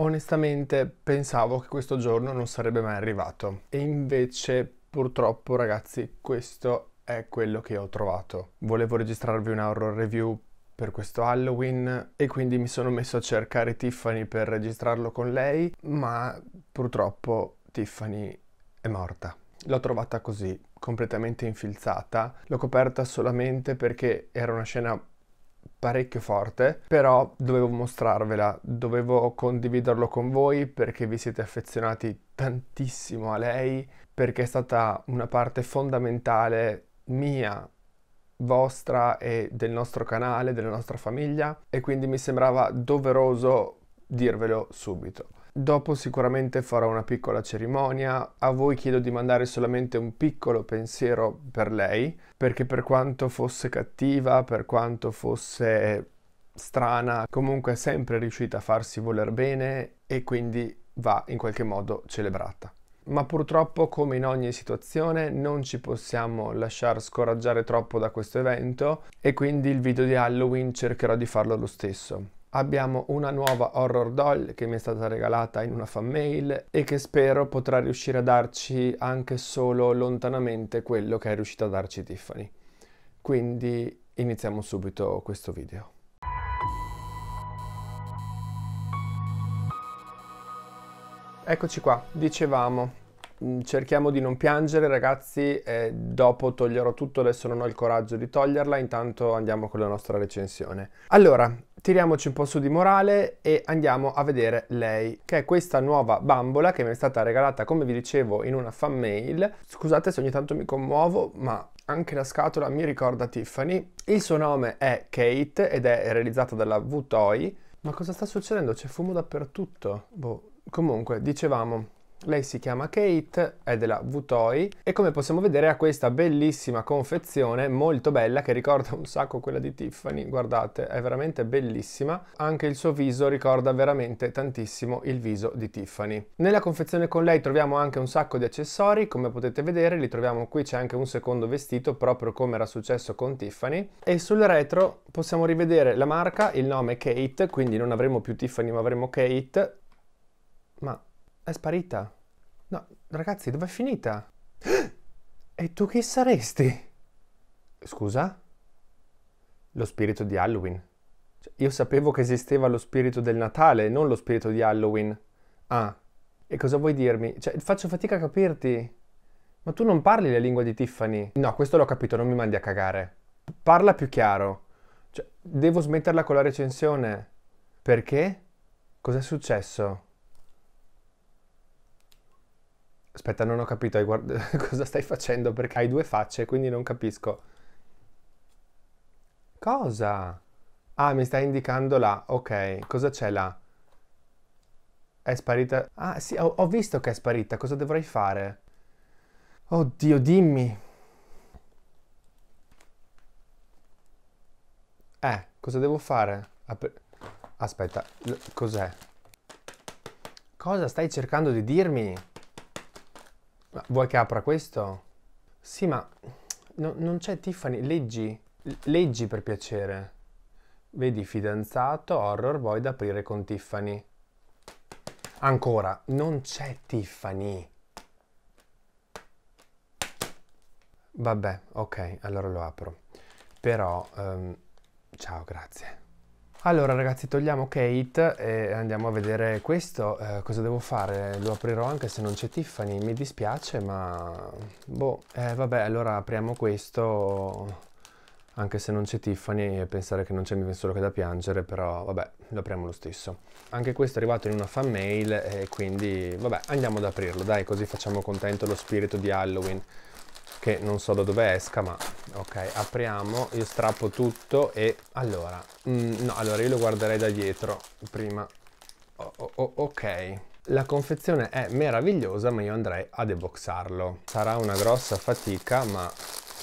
Onestamente pensavo che questo giorno non sarebbe mai arrivato e invece purtroppo ragazzi questo è quello che ho trovato. Volevo registrarvi una horror review per questo Halloween e quindi mi sono messo a cercare Tiffany per registrarlo con lei, ma purtroppo Tiffany è morta. L'ho trovata così, completamente infilzata, l'ho coperta solamente perché era una scena parecchio forte, però dovevo mostrarvela, dovevo condividerlo con voi perché vi siete affezionati tantissimo a lei, perché è stata una parte fondamentale mia, vostra e del nostro canale, della nostra famiglia e quindi mi sembrava doveroso dirvelo subito. Dopo sicuramente farò una piccola cerimonia, a voi chiedo di mandare solamente un piccolo pensiero per lei, perché per quanto fosse cattiva, per quanto fosse strana, comunque è sempre riuscita a farsi voler bene e quindi va in qualche modo celebrata. Ma purtroppo, come in ogni situazione, non ci possiamo lasciar scoraggiare troppo da questo evento e quindi il video di Halloween cercherò di farlo lo stesso Abbiamo una nuova horror doll che mi è stata regalata in una fan mail e che spero potrà riuscire a darci anche solo lontanamente quello che è riuscita a darci Tiffany. Quindi iniziamo subito questo video. Eccoci qua, dicevamo, mm, cerchiamo di non piangere ragazzi e dopo toglierò tutto adesso non ho il coraggio di toglierla intanto andiamo con la nostra recensione allora tiriamoci un po' su di morale e andiamo a vedere lei, che è questa nuova bambola che mi è stata regalata, come vi dicevo, in una fan mail. Scusate se ogni tanto mi commuovo, ma anche la scatola mi ricorda Tiffany. Il suo nome è Kate ed è realizzata dalla V-Toy. Ma cosa sta succedendo? C'è fumo dappertutto. Boh, comunque, dicevamo, lei si chiama Kate, è della Vutoy e come possiamo vedere ha questa bellissima confezione, molto bella, che ricorda un sacco quella di Tiffany, guardate, è veramente bellissima. Anche il suo viso ricorda veramente tantissimo il viso di Tiffany. Nella confezione con lei troviamo anche un sacco di accessori, come potete vedere li troviamo qui, c'è anche un secondo vestito, proprio come era successo con Tiffany. E sul retro possiamo rivedere la marca, il nome Kate, quindi non avremo più Tiffany ma avremo Kate. Ma è sparita. No, ragazzi, dov'è finita? E tu chi saresti? Scusa? Lo spirito di Halloween. Cioè, io sapevo che esisteva lo spirito del Natale, non lo spirito di Halloween. Ah, e cosa vuoi dirmi? Cioè, faccio fatica a capirti. Ma tu non parli la lingua di Tiffany. No, questo l'ho capito, non mi mandi a cagare. Parla più chiaro. Cioè, devo smetterla con la recensione. Perché? Cos'è successo? Aspetta, non ho capito guard... cosa stai facendo perché hai due facce, quindi non capisco. Cosa? Ah, mi stai indicando là. Ok, cosa c'è là? È sparita. Ah, sì, ho, ho visto che è sparita. Cosa dovrei fare? Oddio, dimmi. Eh, cosa devo fare? Aspetta, cos'è? Cosa stai cercando di dirmi? Ma vuoi che apra questo? Sì, ma no, non c'è Tiffany. Leggi, leggi per piacere. Vedi, fidanzato, horror, vuoi void aprire con Tiffany. Ancora, non c'è Tiffany. Vabbè, ok, allora lo apro. Però, um, ciao, grazie. Allora ragazzi togliamo Kate e andiamo a vedere questo, eh, cosa devo fare? Lo aprirò anche se non c'è Tiffany, mi dispiace ma boh, eh, vabbè allora apriamo questo anche se non c'è Tiffany e pensare che non c'è mi solo che da piangere però vabbè lo apriamo lo stesso. Anche questo è arrivato in una fan mail e quindi vabbè andiamo ad aprirlo dai così facciamo contento lo spirito di Halloween che non so da dove esca ma ok apriamo io strappo tutto e allora mm, no allora io lo guarderei da dietro prima oh, oh, oh ok la confezione è meravigliosa ma io andrei a deboxarlo sarà una grossa fatica ma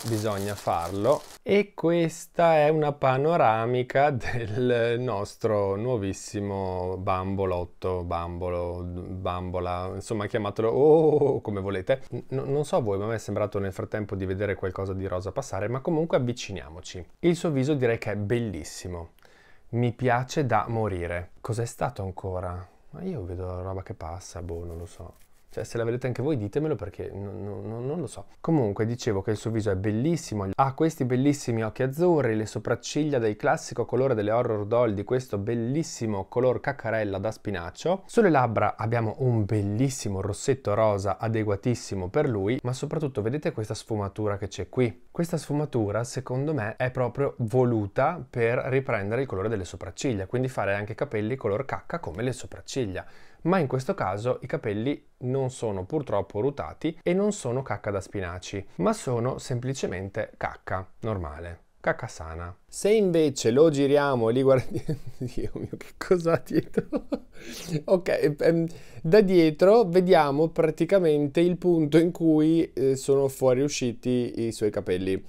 bisogna farlo. E questa è una panoramica del nostro nuovissimo bambolotto, bambolo, bambola, insomma chiamatelo oh, come volete. N non so voi, ma mi è sembrato nel frattempo di vedere qualcosa di rosa passare, ma comunque avviciniamoci. Il suo viso direi che è bellissimo. Mi piace da morire. Cos'è stato ancora? Ma io vedo la roba che passa, boh, non lo so. Cioè, se la vedete anche voi ditemelo perché non, non, non lo so. Comunque, dicevo che il suo viso è bellissimo, ha questi bellissimi occhi azzurri, le sopracciglia del classico colore delle horror doll di questo bellissimo color caccarella da spinaccio. Sulle labbra abbiamo un bellissimo rossetto rosa adeguatissimo per lui, ma soprattutto vedete questa sfumatura che c'è qui. Questa sfumatura, secondo me, è proprio voluta per riprendere il colore delle sopracciglia, quindi fare anche capelli color cacca come le sopracciglia ma in questo caso i capelli non sono purtroppo rutati e non sono cacca da spinaci, ma sono semplicemente cacca normale. Cacca sana. Se invece lo giriamo e li guardiamo... Dio mio, che cosa ha dietro? ok, ehm, da dietro vediamo praticamente il punto in cui eh, sono fuoriusciti i suoi capelli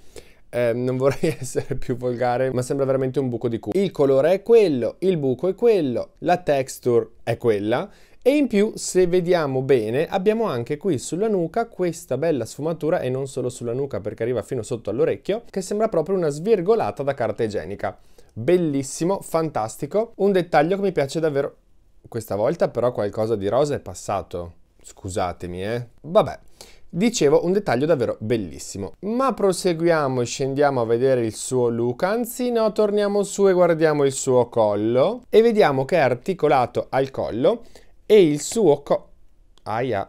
eh, non vorrei essere più volgare, ma sembra veramente un buco di culo. Il colore è quello, il buco è quello, la texture è quella e in più, se vediamo bene, abbiamo anche qui sulla nuca questa bella sfumatura, e non solo sulla nuca perché arriva fino sotto all'orecchio, che sembra proprio una svirgolata da carta igienica. Bellissimo, fantastico, un dettaglio che mi piace davvero. Questa volta però qualcosa di rosa è passato. Scusatemi, eh. Vabbè. Dicevo un dettaglio davvero bellissimo. Ma proseguiamo e scendiamo a vedere il suo look, anzi no, torniamo su e guardiamo il suo collo e vediamo che è articolato al collo e il suo co... Aia,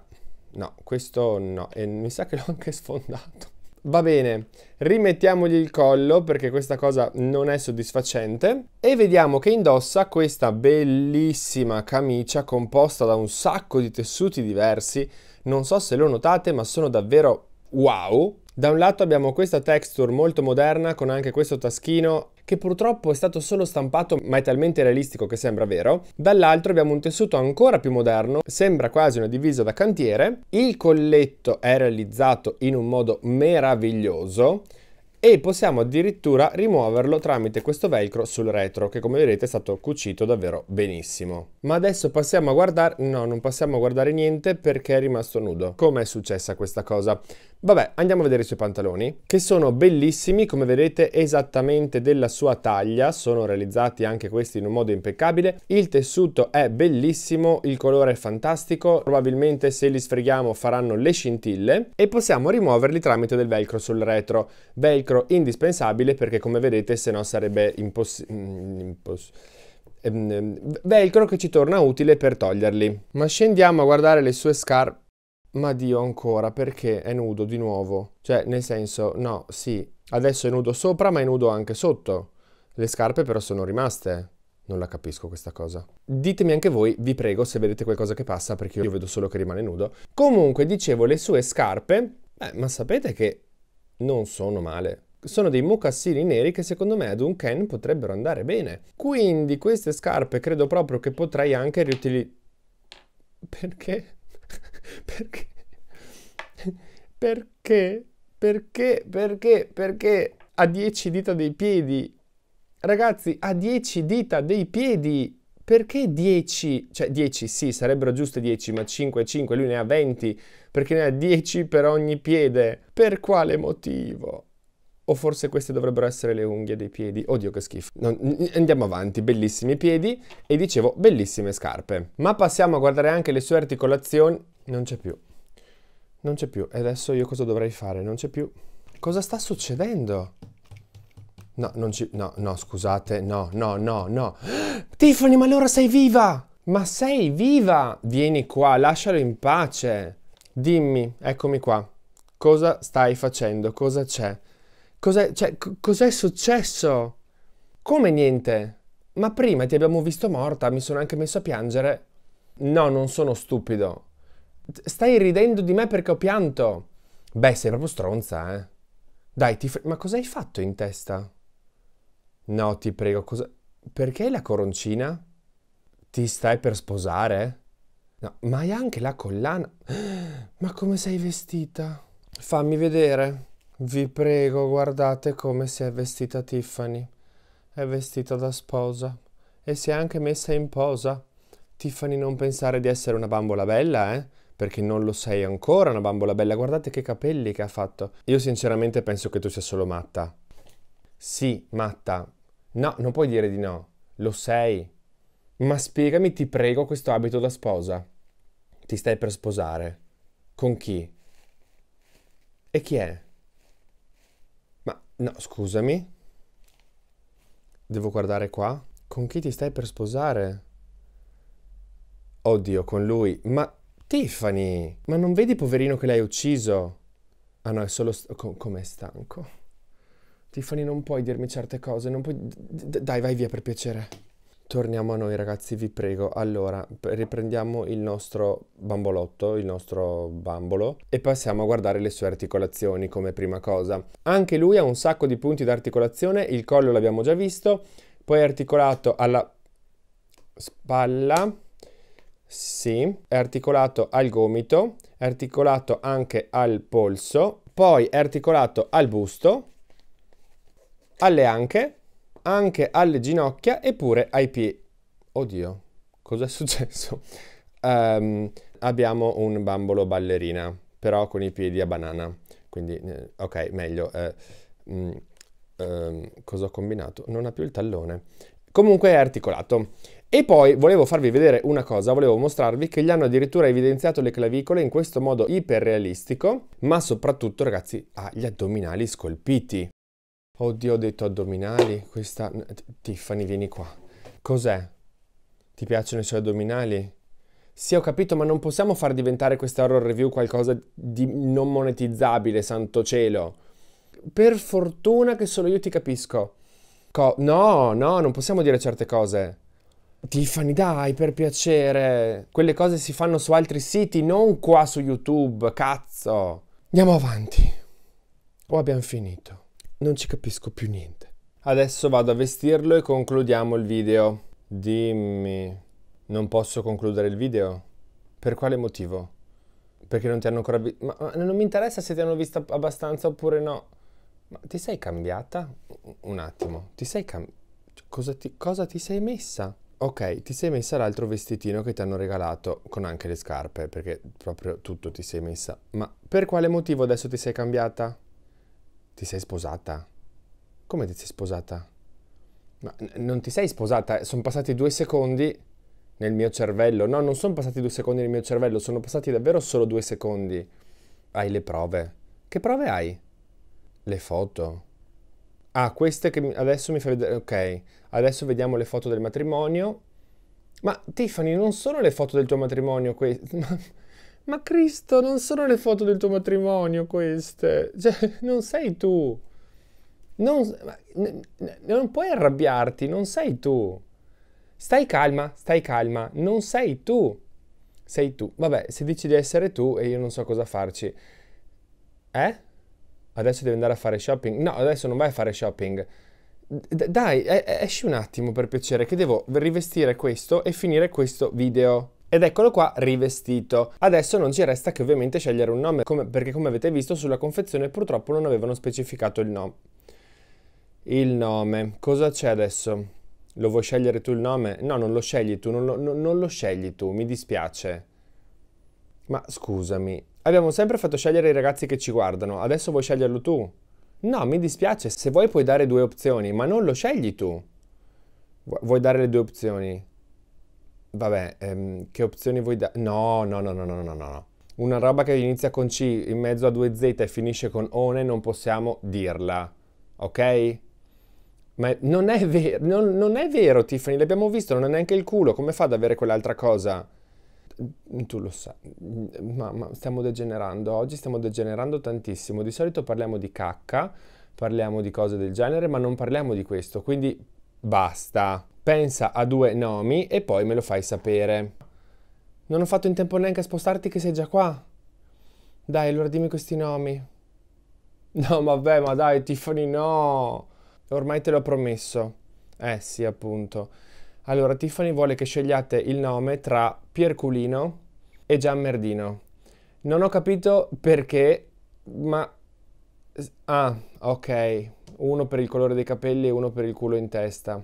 no, questo no, e mi sa che l'ho anche sfondato. Va bene, rimettiamogli il collo perché questa cosa non è soddisfacente e vediamo che indossa questa bellissima camicia composta da un sacco di tessuti diversi. Non so se lo notate, ma sono davvero wow. Da un lato abbiamo questa texture molto moderna con anche questo taschino che purtroppo è stato solo stampato ma è talmente realistico che sembra vero. Dall'altro abbiamo un tessuto ancora più moderno, sembra quasi una divisa da cantiere. Il colletto è realizzato in un modo meraviglioso e possiamo addirittura rimuoverlo tramite questo velcro sul retro che come vedete è stato cucito davvero benissimo ma adesso passiamo a guardare no non passiamo a guardare niente perché è rimasto nudo come è successa questa cosa Vabbè, andiamo a vedere i suoi pantaloni, che sono bellissimi, come vedete esattamente della sua taglia, sono realizzati anche questi in un modo impeccabile, il tessuto è bellissimo, il colore è fantastico, probabilmente se li sfreghiamo faranno le scintille e possiamo rimuoverli tramite del velcro sul retro, velcro indispensabile perché come vedete se no sarebbe impossibile... Imposs mm, ehm, velcro che ci torna utile per toglierli. Ma scendiamo a guardare le sue scarpe ma Dio ancora perché è nudo di nuovo. Cioè, nel senso, no, sì, adesso è nudo sopra, ma è nudo anche sotto. Le scarpe però sono rimaste. Non la capisco questa cosa. Ditemi anche voi, vi prego, se vedete qualcosa che passa, perché io vedo solo che rimane nudo. Comunque, dicevo, le sue scarpe, beh, ma sapete che non sono male. Sono dei mocassini neri che secondo me ad un Ken potrebbero andare bene. Quindi queste scarpe credo proprio che potrei anche riutilizzare... Perché? perché? Perché? Perché? Perché? Perché Ha 10 dita dei piedi? Ragazzi, ha 10 dita dei piedi! Perché 10? Cioè 10 sì, sarebbero giuste 10, ma 5 5, lui ne ha 20, perché ne ha 10 per ogni piede. Per quale motivo? O forse queste dovrebbero essere le unghie dei piedi. Oddio che schifo. No, andiamo avanti, bellissimi piedi e dicevo bellissime scarpe. Ma passiamo a guardare anche le sue articolazioni. Non c'è più. Non c'è più. E adesso io cosa dovrei fare? Non c'è più. Cosa sta succedendo? No, non ci... No, no, scusate. No, no, no, no. Tiffany, ma allora sei viva! Ma sei viva! Vieni qua, lascialo in pace. Dimmi, eccomi qua. Cosa stai facendo? Cosa c'è? Cos'è, cioè, cos'è successo? Come niente? Ma prima ti abbiamo visto morta, mi sono anche messo a piangere. No, non sono stupido. Stai ridendo di me perché ho pianto. Beh, sei proprio stronza, eh. Dai, ti fre- ma cosa hai fatto in testa? No, ti prego, cosa... Perché la coroncina? Ti stai per sposare? No, ma hai anche la collana. Ma come sei vestita? Fammi vedere. Vi prego, guardate come si è vestita Tiffany. È vestita da sposa e si è anche messa in posa. Tiffany, non pensare di essere una bambola bella, eh? Perché non lo sei ancora una bambola bella. Guardate che capelli che ha fatto. Io sinceramente penso che tu sia solo matta. Sì, matta. No, non puoi dire di no. Lo sei. Ma spiegami, ti prego, questo abito da sposa. Ti stai per sposare. Con chi? E chi è? No, scusami. Devo guardare qua. Con chi ti stai per sposare? Oddio, con lui. Ma Tiffany! Ma non vedi poverino che l'hai ucciso? Ah no, è solo... St- Com'è stanco. Tiffany, non puoi dirmi certe cose, non puoi... D- dai, vai via per piacere. Torniamo a noi ragazzi, vi prego. Allora, riprendiamo il nostro bambolotto, il nostro bambolo e passiamo a guardare le sue articolazioni come prima cosa. Anche lui ha un sacco di punti d'articolazione, il collo l'abbiamo già visto, poi è articolato alla spalla, sì, è articolato al gomito, è articolato anche al polso, poi è articolato al busto, alle anche anche alle ginocchia e pure ai piedi. Oddio, cos'è successo? Um, abbiamo un bambolo ballerina, però con i piedi a banana. Quindi, eh, ok, meglio. Eh, mh, mm, eh, cosa ho combinato? Non ha più il tallone. Comunque è articolato. E poi volevo farvi vedere una cosa, volevo mostrarvi che gli hanno addirittura evidenziato le clavicole in questo modo iperrealistico, ma soprattutto ragazzi ha gli addominali scolpiti. Oddio, ho detto addominali. Questa... Tiffany, vieni qua. Cos'è? Ti piacciono i suoi addominali? Sì, ho capito, ma non possiamo far diventare questa horror review qualcosa di non monetizzabile, santo cielo. Per fortuna che solo io ti capisco. Co no, no, non possiamo dire certe cose. Tiffany, dai, per piacere. Quelle cose si fanno su altri siti, non qua su YouTube, cazzo. Andiamo avanti. O abbiamo finito. Non ci capisco più niente. Adesso vado a vestirlo e concludiamo il video. Dimmi, non posso concludere il video? Per quale motivo? Perché non ti hanno ancora visto? Ma, ma, non mi interessa se ti hanno visto abbastanza oppure no. Ma ti sei cambiata? Un attimo, ti sei cambiata? Cosa, cosa ti sei messa? Ok, ti sei messa l'altro vestitino che ti hanno regalato, con anche le scarpe, perché proprio tutto ti sei messa. Ma per quale motivo adesso ti sei cambiata? Ti sei sposata? Come ti sei sposata? Ma non ti sei sposata, sono passati due secondi nel mio cervello. No, non sono passati due secondi nel mio cervello, sono passati davvero solo due secondi. Hai le prove. Che prove hai? Le foto. Ah, queste che adesso mi fai vedere. Ok, adesso vediamo le foto del matrimonio. Ma Tiffany, non sono le foto del tuo matrimonio queste. Ma Cristo, non sono le foto del tuo matrimonio queste. Cioè, non sei tu. Non, non puoi arrabbiarti, non sei tu. Stai calma, stai calma, non sei tu. Sei tu. Vabbè, se dici di essere tu e io non so cosa farci. Eh? Adesso devi andare a fare shopping? No, adesso non vai a fare shopping. D dai, esci un attimo per piacere, che devo rivestire questo e finire questo video. Ed eccolo qua rivestito. Adesso non ci resta che ovviamente scegliere un nome, come, perché come avete visto sulla confezione purtroppo non avevano specificato il nome. Il nome, cosa c'è adesso? Lo vuoi scegliere tu il nome? No, non lo scegli tu, non lo, no, non lo scegli tu, mi dispiace. Ma scusami, abbiamo sempre fatto scegliere i ragazzi che ci guardano, adesso vuoi sceglierlo tu? No, mi dispiace, se vuoi puoi dare due opzioni, ma non lo scegli tu. Vuoi dare le due opzioni? Vabbè, ehm, che opzioni vuoi dare? No, no, no, no, no, no, no. Una roba che inizia con C in mezzo a due Z e finisce con one non possiamo dirla, ok? Ma non è vero, non, non è vero Tiffany, l'abbiamo visto, non è neanche il culo, come fa ad avere quell'altra cosa? Mm, tu lo sai, mm, ma, ma, stiamo degenerando, oggi stiamo degenerando tantissimo, di solito parliamo di cacca, parliamo di cose del genere, ma non parliamo di questo, quindi basta pensa a due nomi e poi me lo fai sapere. Non ho fatto in tempo neanche a spostarti che sei già qua. Dai, allora dimmi questi nomi. No, vabbè, ma dai, Tiffany, no. Ormai te l'ho promesso. Eh sì, appunto. Allora, Tiffany vuole che scegliate il nome tra Pierculino e Gianmerdino. Non ho capito perché, ma... Ah, ok. Uno per il colore dei capelli e uno per il culo in testa.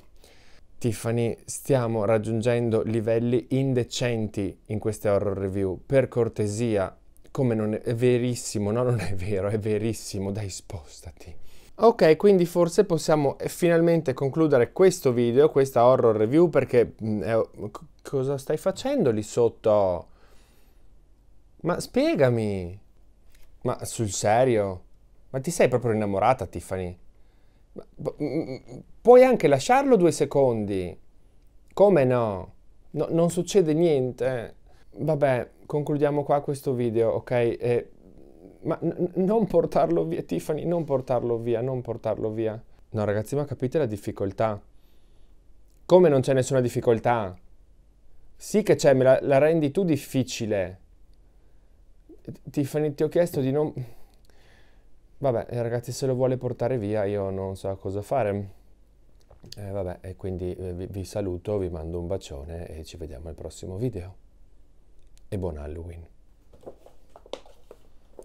Tiffany, stiamo raggiungendo livelli indecenti in queste horror review. Per cortesia, come non è, verissimo, no non è vero, è verissimo, dai spostati. Ok, quindi forse possiamo eh, finalmente concludere questo video, questa horror review, perché eh, cosa stai facendo lì sotto? Ma spiegami! Ma sul serio? Ma ti sei proprio innamorata, Tiffany? Mm, mm, mm, puoi anche lasciarlo due secondi. Come no? no non succede niente. Vabbè, concludiamo qua questo video, ok? E, ma non portarlo via, Tiffany, non portarlo via, non portarlo via. No, ragazzi, ma capite la difficoltà? Come non c'è nessuna difficoltà? Sì che c'è, me la, la rendi tu difficile. Tiffany, ti ho chiesto di non... Vabbè, ragazzi, se lo vuole portare via io non so cosa fare. Eh, vabbè, e quindi eh, vi, vi saluto, vi mando un bacione e ci vediamo al prossimo video. E buon Halloween.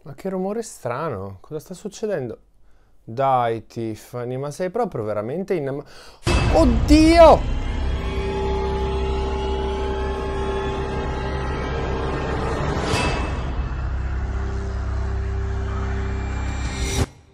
Ma che rumore strano, cosa sta succedendo? Dai Tiffany, ma sei proprio veramente innamorata... Oddio!